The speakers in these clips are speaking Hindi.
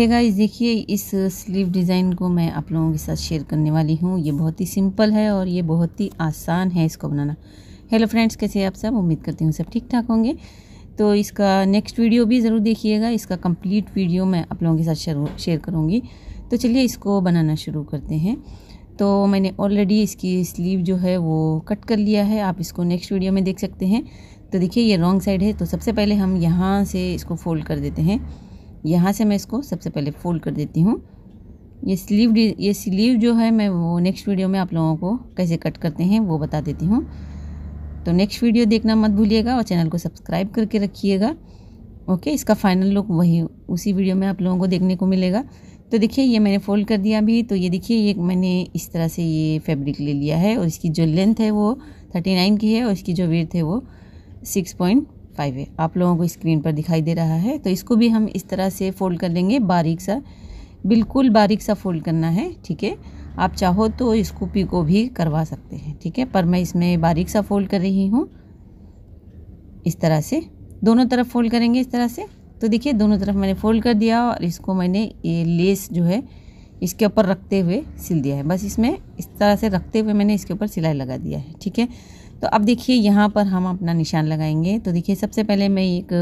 है गाइस देखिए इस स्लीव डिज़ाइन को मैं आप लोगों के साथ शेयर करने वाली हूँ ये बहुत ही सिंपल है और ये बहुत ही आसान है इसको बनाना हेलो फ्रेंड्स कैसे आप सब उम्मीद करती हूँ सब ठीक ठाक होंगे तो इसका नेक्स्ट वीडियो भी ज़रूर देखिएगा इसका कंप्लीट वीडियो मैं आप लोगों के साथ शेयर शेयर करूँगी तो चलिए इसको बनाना शुरू करते हैं तो मैंने ऑलरेडी इसकी स्लीव जो है वो कट कर लिया है आप इसको नेक्स्ट वीडियो में देख सकते हैं तो देखिए ये रॉन्ग साइड है तो सबसे पहले हम यहाँ से इसको फोल्ड कर देते हैं यहाँ से मैं इसको सबसे पहले फोल्ड कर देती हूँ ये स्लीव ये स्लीव जो है मैं वो नेक्स्ट वीडियो में आप लोगों को कैसे कट करते हैं वो बता देती हूँ तो नेक्स्ट वीडियो देखना मत भूलिएगा और चैनल को सब्सक्राइब करके रखिएगा ओके इसका फाइनल लुक वही उसी वीडियो में आप लोगों को देखने को मिलेगा तो देखिए ये मैंने फ़ोल्ड कर दिया अभी तो ये देखिए ये मैंने इस तरह से ये फैब्रिक ले लिया है और इसकी जो लेंथ है वो थर्टी नाइन की है और इसकी जो वेथ है वो सिक्स पॉइंट फाइव आप लोगों को स्क्रीन पर दिखाई दे रहा है तो इसको भी हम इस तरह से फ़ोल्ड कर लेंगे बारीक सा बिल्कुल बारीक सा फ़ोल्ड करना है ठीक है आप चाहो तो इसको पीको भी करवा सकते हैं ठीक है पर मैं इसमें बारीक सा फ़ोल्ड कर रही हूँ इस तरह से दोनों तरफ फ़ोल्ड करेंगे इस तरह से तो देखिए दोनों तरफ मैंने फ़ोल्ड कर दिया और इसको मैंने ये लेस जो है इसके ऊपर रखते हुए सिल दिया है बस इसमें इस तरह से रखते हुए मैंने इसके ऊपर सिलाई लगा दिया है ठीक है तो अब देखिए यहाँ पर हम अपना निशान लगाएंगे तो देखिए सबसे पहले मैं एक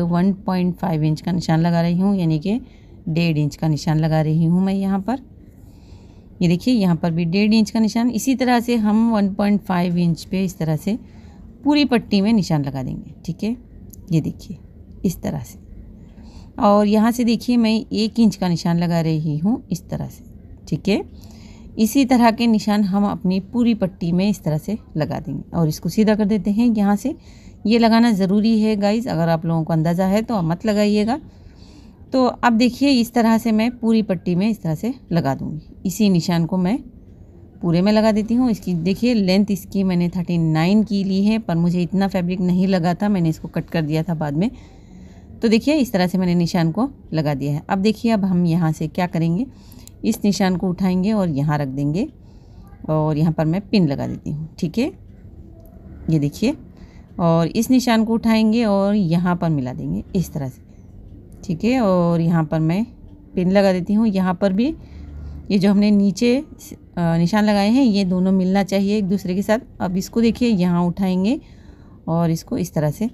1.5 इंच का निशान लगा रही हूँ यानी कि डेढ़ इंच का निशान लगा रही हूँ मैं यहाँ पर ये देखिए यहाँ पर भी डेढ़ इंच का निशान इसी तरह से हम 1.5 इंच पे इस तरह से पूरी पट्टी में निशान लगा देंगे ठीक है ये देखिए इस तरह से और यहाँ से देखिए मैं एक इंच का निशान लगा रही हूँ इस तरह से ठीक है इसी तरह के निशान हम अपनी पूरी पट्टी में इस तरह से लगा देंगे और इसको सीधा कर देते हैं यहाँ से ये लगाना ज़रूरी है गाइज़ अगर आप लोगों को अंदाज़ा है तो आप मत लगाइएगा तो अब देखिए इस तरह से मैं पूरी पट्टी में इस तरह से लगा दूँगी इसी निशान को मैं पूरे में लगा देती हूँ इसकी देखिए लेंथ इसकी मैंने थर्टी नाइन की ली है पर मुझे इतना फैब्रिक नहीं लगा था मैंने इसको कट कर दिया था बाद में तो देखिए इस तरह से मैंने निशान को लगा दिया है अब देखिए अब हम यहाँ से क्या करेंगे इस निशान को उठाएंगे और यहाँ रख देंगे और यहाँ पर मैं पिन लगा देती हूँ ठीक है ये देखिए और इस निशान को उठाएंगे और यहाँ पर मिला देंगे इस तरह से ठीक है और यहाँ पर मैं पिन लगा देती हूँ यहाँ पर भी ये जो हमने नीचे निशान लगाए हैं ये दोनों मिलना चाहिए एक दूसरे के साथ अब इसको देखिए यहाँ उठाएंगे और इसको इस तरह से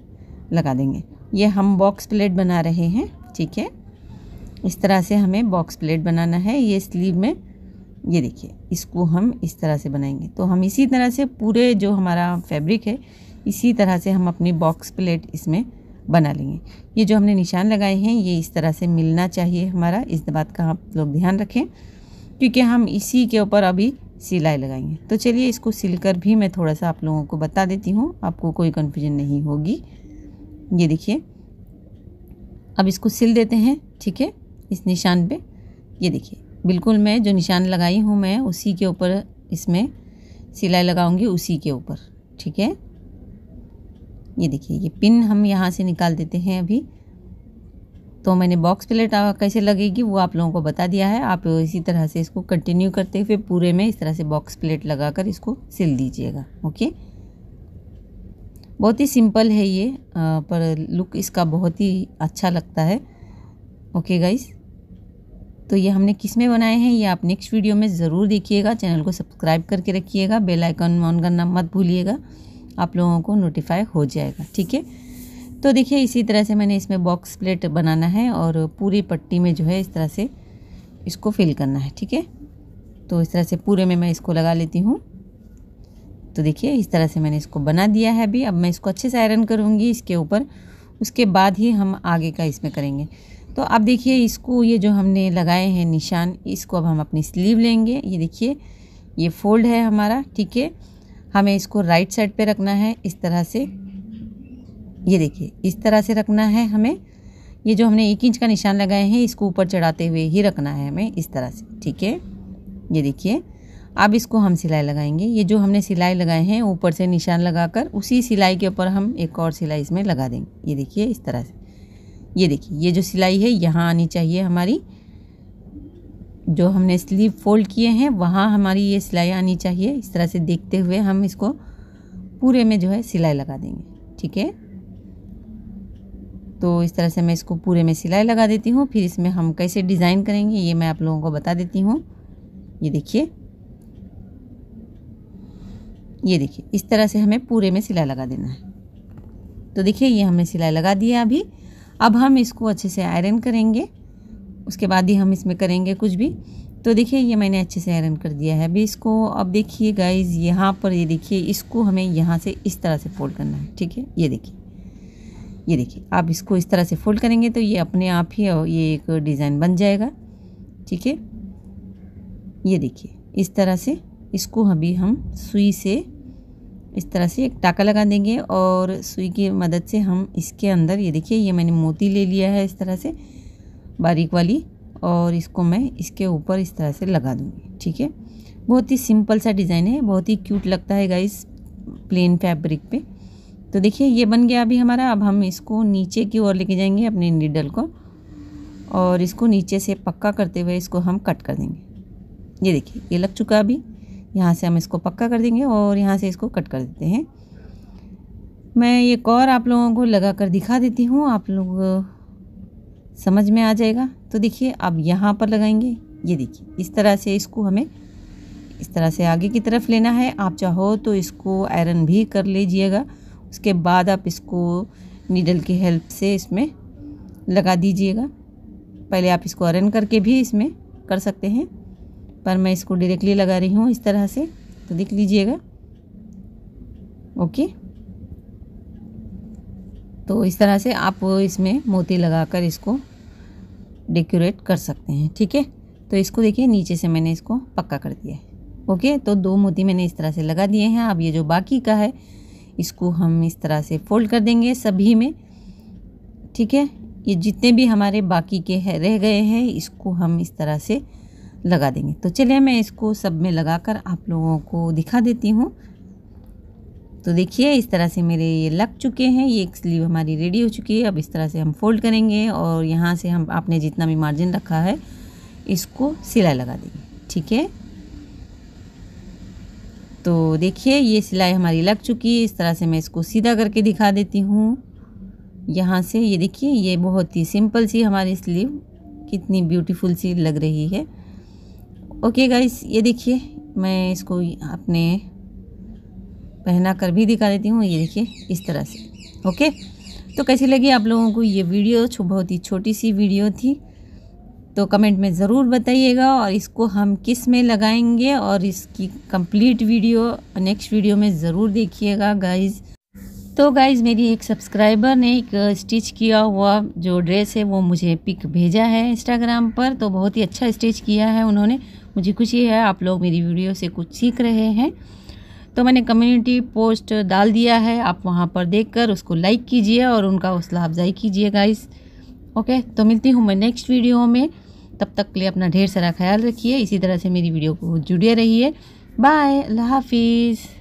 लगा देंगे ये हम बॉक्स प्लेट बना रहे हैं ठीक है इस तरह से हमें बॉक्स प्लेट बनाना है ये स्लीव में ये देखिए इसको हम इस तरह से बनाएंगे तो हम इसी तरह से पूरे जो हमारा फैब्रिक है इसी तरह से हम अपनी बॉक्स प्लेट इसमें बना लेंगे ये जो हमने निशान लगाए हैं ये इस तरह से मिलना चाहिए हमारा इस बात का आप लोग ध्यान रखें क्योंकि हम इसी के ऊपर अभी सिलाई लगाएंगे तो चलिए इसको सिलकर भी मैं थोड़ा सा आप लोगों को बता देती हूँ आपको कोई कन्फ्यूजन नहीं होगी ये देखिए अब इसको सिल देते हैं ठीक है इस निशान पे ये देखिए बिल्कुल मैं जो निशान लगाई हूँ मैं उसी के ऊपर इसमें सिलाई लगाऊंगी उसी के ऊपर ठीक है ये देखिए ये पिन हम यहाँ से निकाल देते हैं अभी तो मैंने बॉक्स प्लेट कैसे लगेगी वो आप लोगों को बता दिया है आप इसी तरह से इसको कंटिन्यू करते हुए पूरे में इस तरह से बॉक्स प्लेट कर इसको सिल दीजिएगा ओके बहुत ही सिंपल है ये आ, पर लुक इसका बहुत ही अच्छा लगता है ओके गाइज़ तो ये हमने किस में बनाए हैं ये आप नेक्स्ट वीडियो में ज़रूर देखिएगा चैनल को सब्सक्राइब करके रखिएगा बेल आइकन ऑन करना मत भूलिएगा आप लोगों को नोटिफाई हो जाएगा ठीक है तो देखिए इसी तरह से मैंने इसमें बॉक्स प्लेट बनाना है और पूरी पट्टी में जो है इस तरह से इसको फिल करना है ठीक है तो इस तरह से पूरे में मैं इसको लगा लेती हूँ तो देखिए इस तरह से मैंने इसको बना दिया है अभी अब मैं इसको अच्छे से आयरन करूँगी इसके ऊपर उसके बाद ही हम आगे का इसमें करेंगे तो अब देखिए इसको ये जो हमने लगाए हैं निशान इसको अब हम अपनी स्लीव लेंगे ये देखिए ये फोल्ड है हमारा ठीक है हमें इसको राइट साइड पे रखना है इस तरह से ये देखिए इस तरह से रखना है हमें ये जो हमने एक इंच का निशान लगाए हैं इसको ऊपर चढ़ाते हुए ही रखना है हमें इस तरह से ठीक है ये देखिए अब इसको हम सिलाई लगाएंगे ये जो हमने सिलाई लगाए हैं ऊपर से निशान लगाकर उसी सिलाई के ऊपर हम एक और सिलाई इसमें लगा देंगे ये देखिए इस तरह से ये देखिए ये जो सिलाई है यहाँ आनी चाहिए हमारी जो हमने स्लीव फोल्ड किए हैं वहाँ हमारी ये सिलाई आनी चाहिए इस तरह से देखते हुए हम इसको पूरे में जो है सिलाई लगा देंगे ठीक है तो इस तरह से मैं इसको पूरे में सिलाई लगा देती हूँ फिर इसमें हम कैसे डिज़ाइन करेंगे ये मैं आप लोगों को बता देती हूँ ये देखिए ये देखिए इस तरह से हमें पूरे में सिलाई लगा देना है तो देखिए ये हमने सिलाई लगा दी है अभी अब हम इसको अच्छे से आयरन करेंगे उसके बाद ही हम इसमें करेंगे कुछ भी तो देखिए ये मैंने अच्छे से आयरन कर दिया है अभी इसको अब देखिए गाइज यहाँ पर ये देखिए इसको हमें यहाँ से इस तरह से फोल्ड करना है ठीक है ये देखिए ये देखिए आप इसको इस तरह से फोल्ड करेंगे तो ये अपने आप ही ये एक डिज़ाइन बन जाएगा ठीक है ये देखिए इस तरह से इसको अभी हम सुई से इस तरह से एक टाका लगा देंगे और सुई की मदद से हम इसके अंदर ये देखिए ये मैंने मोती ले लिया है इस तरह से बारीक वाली और इसको मैं इसके ऊपर इस तरह से लगा दूँगी ठीक है बहुत ही सिंपल सा डिज़ाइन है बहुत ही क्यूट लगता है गाइस प्लेन फैब्रिक पे तो देखिए ये बन गया अभी हमारा अब हम इसको नीचे की ओर लेके जाएंगे अपने निडल को और इसको नीचे से पक्का करते हुए इसको हम कट कर देंगे ये देखिए ये लग चुका अभी यहाँ से हम इसको पक्का कर देंगे और यहाँ से इसको कट कर देते हैं मैं एक और आप लोगों को लगा कर दिखा देती हूँ आप लोग समझ में आ जाएगा तो देखिए अब यहाँ पर लगाएंगे ये देखिए इस तरह से इसको हमें इस तरह से आगे की तरफ लेना है आप चाहो तो इसको आयरन भी कर लीजिएगा उसके बाद आप इसको नीडल की हेल्प से इसमें लगा दीजिएगा पहले आप इसको आयरन करके भी इसमें कर सकते हैं पर मैं इसको डायरेक्टली लगा रही हूँ इस तरह से तो देख लीजिएगा ओके तो इस तरह से आप इसमें मोती लगाकर इसको डेकोरेट कर सकते हैं ठीक है तो इसको देखिए नीचे से मैंने इसको पक्का कर दिया है ओके तो दो मोती मैंने इस तरह से लगा दिए हैं अब ये जो बाकी का है इसको हम इस तरह से फोल्ड कर देंगे सभी में ठीक है ये जितने भी हमारे बाकी के है रह गए हैं इसको हम इस तरह से लगा देंगे तो चलिए मैं इसको सब में लगा कर आप लोगों को दिखा देती हूँ तो देखिए इस तरह से मेरे ये लग चुके हैं ये एक स्लीव हमारी रेडी हो चुकी है अब इस तरह से हम फोल्ड करेंगे और यहाँ से हम आपने जितना भी मार्जिन रखा है इसको सिलाई लगा देंगे ठीक है तो देखिए ये सिलाई हमारी लग चुकी है इस तरह से मैं इसको सीधा करके दिखा देती हूँ यहाँ से ये देखिए ये बहुत ही सिंपल सी हमारी स्लीव कितनी ब्यूटीफुल सी लग रही है ओके गाइस ये देखिए मैं इसको अपने पहना कर भी दिखा देती हूँ ये देखिए इस तरह से ओके तो कैसी लगी आप लोगों को ये वीडियो बहुत ही छोटी सी वीडियो थी तो कमेंट में ज़रूर बताइएगा और इसको हम किस में लगाएंगे और इसकी कंप्लीट वीडियो नेक्स्ट वीडियो में ज़रूर देखिएगा गाइज़ तो गाइज़ मेरी एक सब्सक्राइबर ने एक स्टिच किया हुआ जो ड्रेस है वो मुझे पिक भेजा है इंस्टाग्राम पर तो बहुत ही अच्छा स्टिच किया है उन्होंने मुझे खुशी है आप लोग मेरी वीडियो से कुछ सीख रहे हैं तो मैंने कम्युनिटी पोस्ट डाल दिया है आप वहाँ पर देखकर उसको लाइक कीजिए और उनका हौसला अफजाई कीजिए गाइस ओके तो मिलती हूँ मैं नेक्स्ट वीडियो में तब तक के लिए अपना ढेर सारा ख्याल रखिए इसी तरह से मेरी वीडियो को जुड़े रहिए बाय अल्लाह हाफिज़